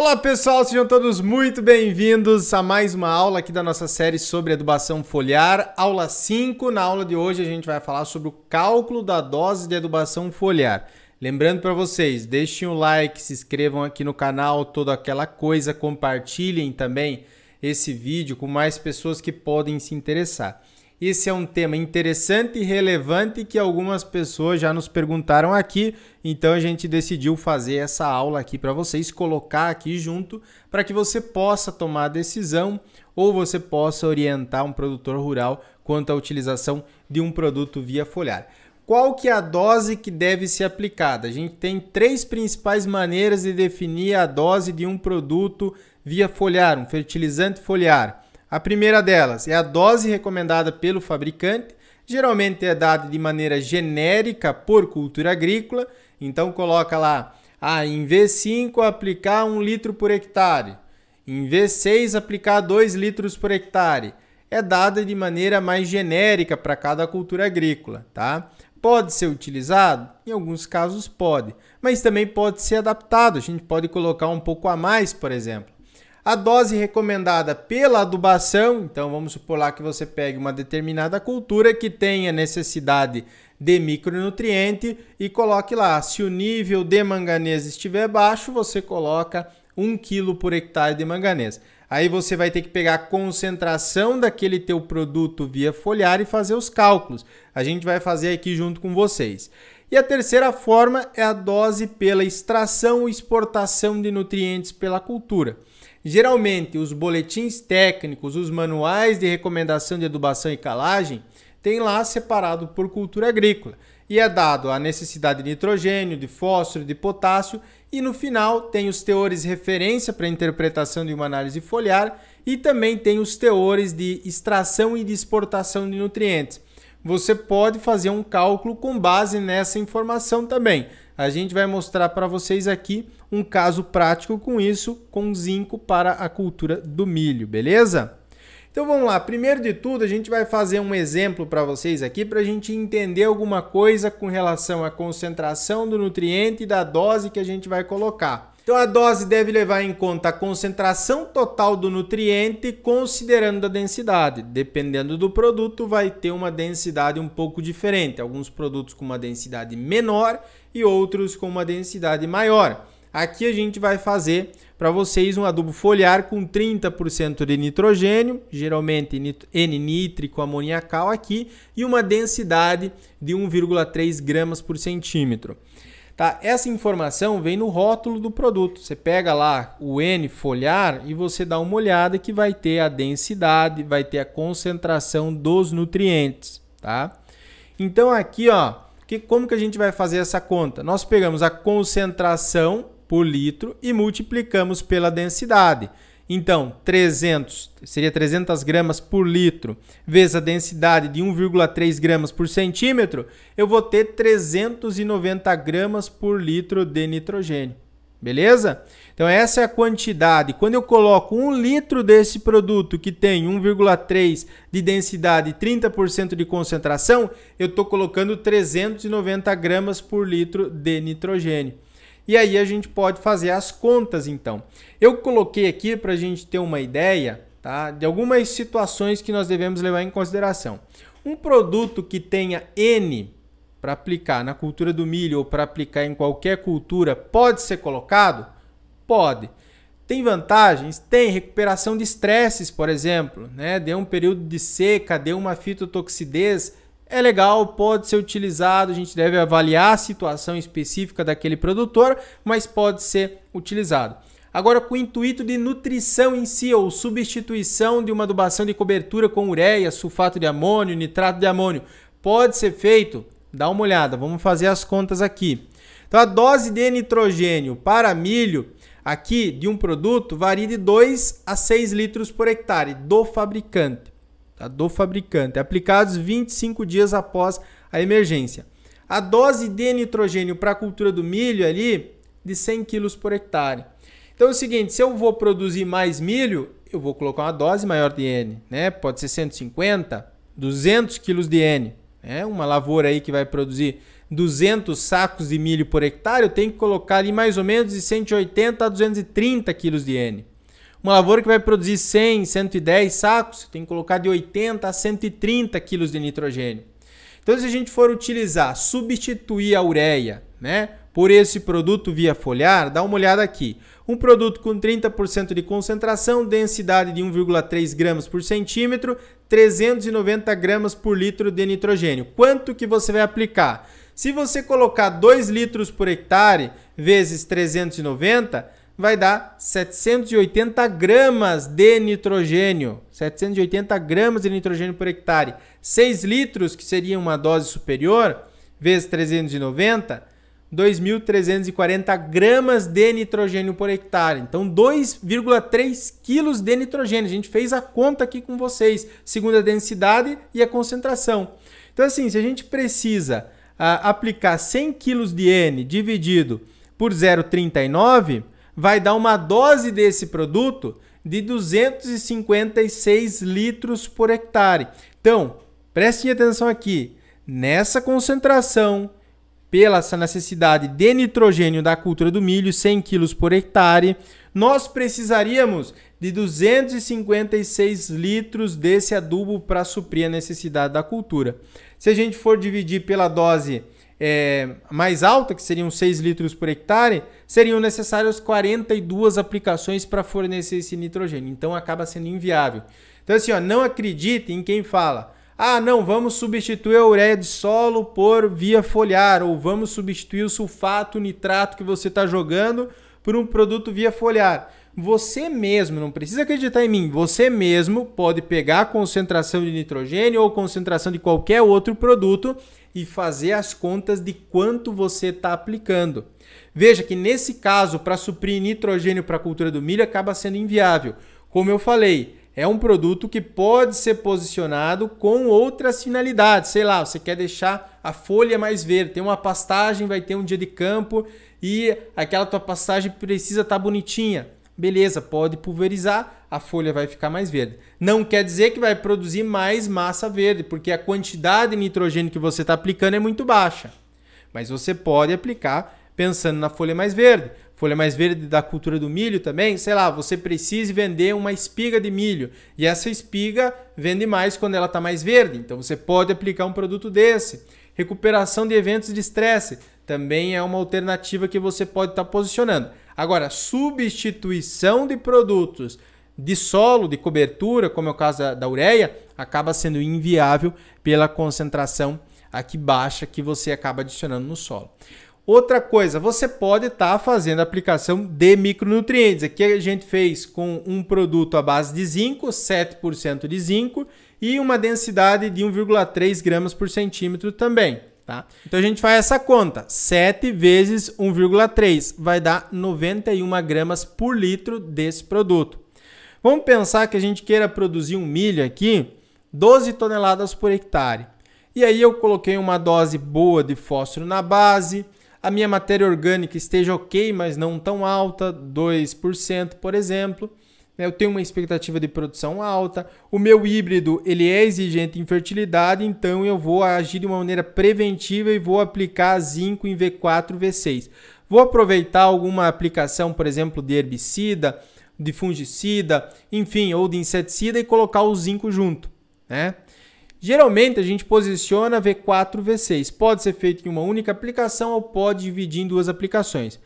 Olá pessoal, sejam todos muito bem-vindos a mais uma aula aqui da nossa série sobre adubação foliar, aula 5. Na aula de hoje a gente vai falar sobre o cálculo da dose de adubação foliar. Lembrando para vocês, deixem o like, se inscrevam aqui no canal, toda aquela coisa, compartilhem também esse vídeo com mais pessoas que podem se interessar. Esse é um tema interessante e relevante que algumas pessoas já nos perguntaram aqui, então a gente decidiu fazer essa aula aqui para vocês, colocar aqui junto, para que você possa tomar a decisão ou você possa orientar um produtor rural quanto à utilização de um produto via foliar. Qual que é a dose que deve ser aplicada? A gente tem três principais maneiras de definir a dose de um produto via foliar, um fertilizante foliar. A primeira delas é a dose recomendada pelo fabricante, geralmente é dada de maneira genérica por cultura agrícola, então coloca lá, ah, em V5 aplicar 1 litro por hectare, em V6 aplicar 2 litros por hectare. É dada de maneira mais genérica para cada cultura agrícola, tá? Pode ser utilizado? Em alguns casos pode, mas também pode ser adaptado. A gente pode colocar um pouco a mais, por exemplo. A dose recomendada pela adubação, então vamos supor lá que você pegue uma determinada cultura que tenha necessidade de micronutriente e coloque lá. Se o nível de manganês estiver baixo, você coloca 1 kg por hectare de manganês. Aí você vai ter que pegar a concentração daquele teu produto via foliar e fazer os cálculos. A gente vai fazer aqui junto com vocês. E a terceira forma é a dose pela extração ou exportação de nutrientes pela cultura. Geralmente, os boletins técnicos, os manuais de recomendação de adubação e calagem, tem lá separado por cultura agrícola e é dado a necessidade de nitrogênio, de fósforo, de potássio e no final tem os teores referência para interpretação de uma análise foliar e também tem os teores de extração e de exportação de nutrientes. Você pode fazer um cálculo com base nessa informação também. A gente vai mostrar para vocês aqui um caso prático com isso, com zinco para a cultura do milho, beleza? Então vamos lá, primeiro de tudo a gente vai fazer um exemplo para vocês aqui para a gente entender alguma coisa com relação à concentração do nutriente e da dose que a gente vai colocar. Então a dose deve levar em conta a concentração total do nutriente considerando a densidade. Dependendo do produto vai ter uma densidade um pouco diferente, alguns produtos com uma densidade menor e outros com uma densidade maior. Aqui a gente vai fazer para vocês um adubo foliar com 30% de nitrogênio, geralmente N-nítrico amoniacal aqui, e uma densidade de 1,3 gramas por centímetro. Tá? Essa informação vem no rótulo do produto. Você pega lá o N foliar e você dá uma olhada que vai ter a densidade, vai ter a concentração dos nutrientes. Tá? Então aqui, ó, que, como que a gente vai fazer essa conta? Nós pegamos a concentração por litro e multiplicamos pela densidade. Então, 300 seria 300 gramas por litro vezes a densidade de 1,3 gramas por centímetro, eu vou ter 390 gramas por litro de nitrogênio. Beleza? Então, essa é a quantidade. Quando eu coloco um litro desse produto que tem 1,3 de densidade e 30% de concentração, eu estou colocando 390 gramas por litro de nitrogênio. E aí a gente pode fazer as contas então. Eu coloquei aqui para a gente ter uma ideia tá, de algumas situações que nós devemos levar em consideração. Um produto que tenha N para aplicar na cultura do milho ou para aplicar em qualquer cultura pode ser colocado? Pode. Tem vantagens? Tem. Recuperação de estresses, por exemplo. Né? Deu um período de seca, deu uma fitotoxidez, é legal, pode ser utilizado, a gente deve avaliar a situação específica daquele produtor, mas pode ser utilizado. Agora, com o intuito de nutrição em si, ou substituição de uma adubação de cobertura com ureia, sulfato de amônio, nitrato de amônio, pode ser feito? Dá uma olhada, vamos fazer as contas aqui. Então, a dose de nitrogênio para milho aqui de um produto varia de 2 a 6 litros por hectare do fabricante tá? do fabricante, aplicados 25 dias após a emergência. A dose de nitrogênio para a cultura do milho ali de 100 kg por hectare. Então é o seguinte, se eu vou produzir mais milho, eu vou colocar uma dose maior de N, né? Pode ser 150, 200 kg de N, né? Uma lavoura aí que vai produzir 200 sacos de milho por hectare, eu tenho que colocar ali mais ou menos de 180 a 230 kg de N. Uma lavoura que vai produzir 100, 110 sacos, tem que colocar de 80 a 130 quilos de nitrogênio. Então, se a gente for utilizar, substituir a ureia, né, por esse produto via foliar, dá uma olhada aqui. Um produto com 30% de concentração, densidade de 1,3 gramas por centímetro, 390 gramas por litro de nitrogênio. Quanto que você vai aplicar? Se você colocar 2 litros por hectare vezes 390, vai dar 780 gramas de nitrogênio. 780 gramas de nitrogênio por hectare. 6 litros, que seria uma dose superior, vezes 390, 2.340 gramas de nitrogênio por hectare. Então, 2,3 quilos de nitrogênio. A gente fez a conta aqui com vocês, segundo a densidade e a concentração. Então, assim, se a gente precisa ah, aplicar 100 quilos de N dividido por 0,39, vai dar uma dose desse produto de 256 litros por hectare. Então, prestem atenção aqui. Nessa concentração, pela essa necessidade de nitrogênio da cultura do milho, 100 kg por hectare, nós precisaríamos de 256 litros desse adubo para suprir a necessidade da cultura. Se a gente for dividir pela dose é, mais alta, que seriam 6 litros por hectare, seriam necessárias 42 aplicações para fornecer esse nitrogênio. Então acaba sendo inviável. Então, assim, ó, não acredite em quem fala. Ah, não, vamos substituir a ureia de solo por via foliar, ou vamos substituir o sulfato, o nitrato que você está jogando por um produto via foliar. Você mesmo, não precisa acreditar em mim, você mesmo pode pegar a concentração de nitrogênio ou concentração de qualquer outro produto e fazer as contas de quanto você está aplicando. Veja que nesse caso, para suprir nitrogênio para a cultura do milho acaba sendo inviável. Como eu falei, é um produto que pode ser posicionado com outras finalidades. Sei lá, você quer deixar a folha mais verde, tem uma pastagem, vai ter um dia de campo e aquela tua pastagem precisa estar tá bonitinha beleza, pode pulverizar, a folha vai ficar mais verde. Não quer dizer que vai produzir mais massa verde, porque a quantidade de nitrogênio que você está aplicando é muito baixa. Mas você pode aplicar pensando na folha mais verde. Folha mais verde da cultura do milho também, sei lá, você precisa vender uma espiga de milho e essa espiga vende mais quando ela está mais verde, então você pode aplicar um produto desse. Recuperação de eventos de estresse também é uma alternativa que você pode estar tá posicionando. Agora, substituição de produtos de solo, de cobertura, como é o caso da, da ureia, acaba sendo inviável pela concentração aqui baixa que você acaba adicionando no solo. Outra coisa, você pode estar tá fazendo aplicação de micronutrientes. Aqui a gente fez com um produto à base de zinco, 7% de zinco, e uma densidade de 1,3 gramas por centímetro também. Tá? Então a gente faz essa conta. 7 vezes 1,3 vai dar 91 gramas por litro desse produto. Vamos pensar que a gente queira produzir um milho aqui, 12 toneladas por hectare. E aí eu coloquei uma dose boa de fósforo na base, a minha matéria orgânica esteja ok, mas não tão alta, 2% por exemplo né? eu tenho uma expectativa de produção alta, o meu híbrido ele é exigente em fertilidade, então eu vou agir de uma maneira preventiva e vou aplicar zinco em V4, V6. Vou aproveitar alguma aplicação, por exemplo, de herbicida, de fungicida, enfim, ou de inseticida e colocar o zinco junto, né? Geralmente a gente posiciona V4, V6. Pode ser feito em uma única aplicação ou pode dividir em duas aplicações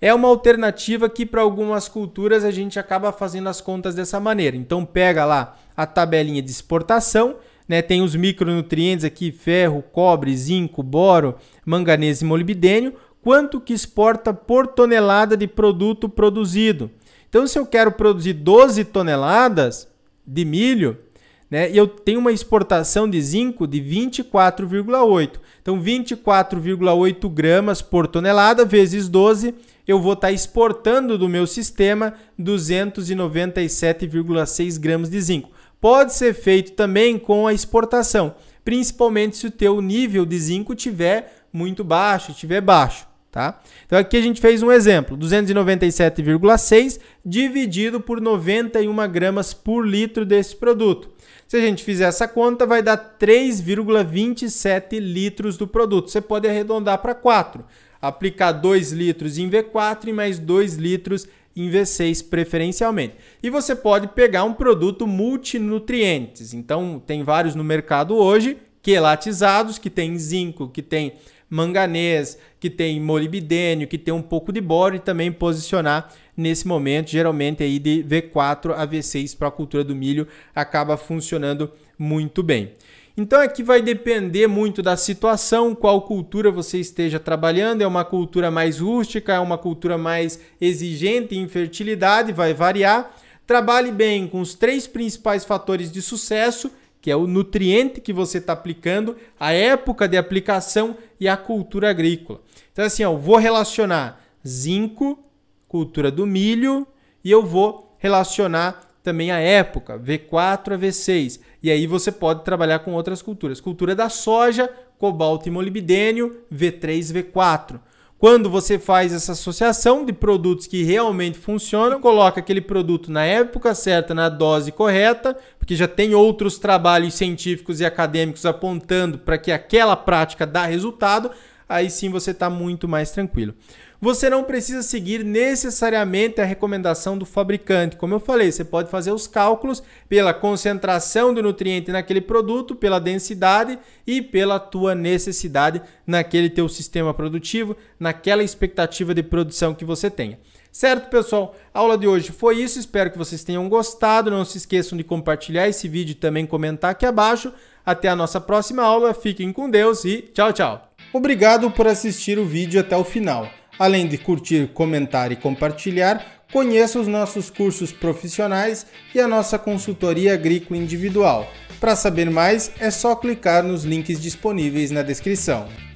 é uma alternativa que para algumas culturas a gente acaba fazendo as contas dessa maneira. Então pega lá a tabelinha de exportação, né? Tem os micronutrientes aqui, ferro, cobre, zinco, boro, manganês e molibdênio, quanto que exporta por tonelada de produto produzido. Então se eu quero produzir 12 toneladas de milho, né? E eu tenho uma exportação de zinco de 24,8. Então, 24,8 gramas por tonelada vezes 12 eu vou estar tá exportando do meu sistema 297,6 gramas de zinco. Pode ser feito também com a exportação, principalmente se o teu nível de zinco tiver muito baixo, tiver baixo, tá? Então aqui a gente fez um exemplo, 297,6 dividido por 91 gramas por litro desse produto. Se a gente fizer essa conta, vai dar 3,27 litros do produto. Você pode arredondar para 4 aplicar 2 litros em V4 e mais 2 litros em V6 preferencialmente. E você pode pegar um produto multinutrientes. Então tem vários no mercado hoje, quelatizados, que tem zinco, que tem manganês, que tem molibdênio, que tem um pouco de boro e também posicionar nesse momento, geralmente aí de V4 a V6 para a cultura do milho acaba funcionando muito bem. Então aqui é vai depender muito da situação, qual cultura você esteja trabalhando, é uma cultura mais rústica, é uma cultura mais exigente em fertilidade, vai variar. Trabalhe bem com os três principais fatores de sucesso, que é o nutriente que você está aplicando, a época de aplicação e a cultura agrícola. Então assim, ó, eu vou relacionar zinco, cultura do milho, e eu vou relacionar também a época, V4 a V6. E aí você pode trabalhar com outras culturas. Cultura da soja, cobalto e molibdênio, V3, V4. Quando você faz essa associação de produtos que realmente funcionam, coloca aquele produto na época certa, na dose correta, porque já tem outros trabalhos científicos e acadêmicos apontando para que aquela prática dá resultado, aí sim você está muito mais tranquilo. Você não precisa seguir necessariamente a recomendação do fabricante. Como eu falei, você pode fazer os cálculos pela concentração do nutriente naquele produto, pela densidade e pela tua necessidade naquele teu sistema produtivo, naquela expectativa de produção que você tenha. Certo, pessoal? A aula de hoje foi isso. Espero que vocês tenham gostado. Não se esqueçam de compartilhar esse vídeo e também comentar aqui abaixo. Até a nossa próxima aula. Fiquem com Deus e tchau, tchau! Obrigado por assistir o vídeo até o final. Além de curtir, comentar e compartilhar, conheça os nossos cursos profissionais e a nossa consultoria agrícola individual. Para saber mais, é só clicar nos links disponíveis na descrição.